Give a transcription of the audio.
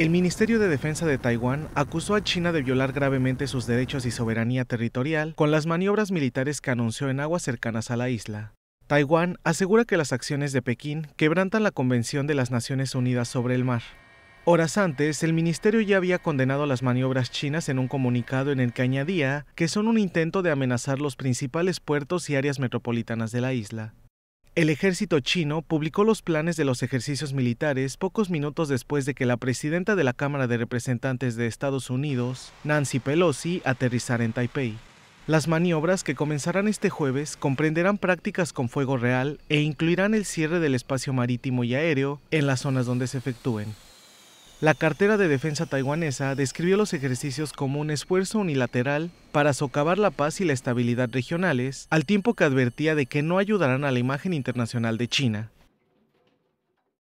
El Ministerio de Defensa de Taiwán acusó a China de violar gravemente sus derechos y soberanía territorial con las maniobras militares que anunció en aguas cercanas a la isla. Taiwán asegura que las acciones de Pekín quebrantan la Convención de las Naciones Unidas sobre el Mar. Horas antes, el ministerio ya había condenado las maniobras chinas en un comunicado en el que añadía que son un intento de amenazar los principales puertos y áreas metropolitanas de la isla. El ejército chino publicó los planes de los ejercicios militares pocos minutos después de que la presidenta de la Cámara de Representantes de Estados Unidos, Nancy Pelosi, aterrizara en Taipei. Las maniobras que comenzarán este jueves comprenderán prácticas con fuego real e incluirán el cierre del espacio marítimo y aéreo en las zonas donde se efectúen. La cartera de defensa taiwanesa describió los ejercicios como un esfuerzo unilateral para socavar la paz y la estabilidad regionales, al tiempo que advertía de que no ayudarán a la imagen internacional de China.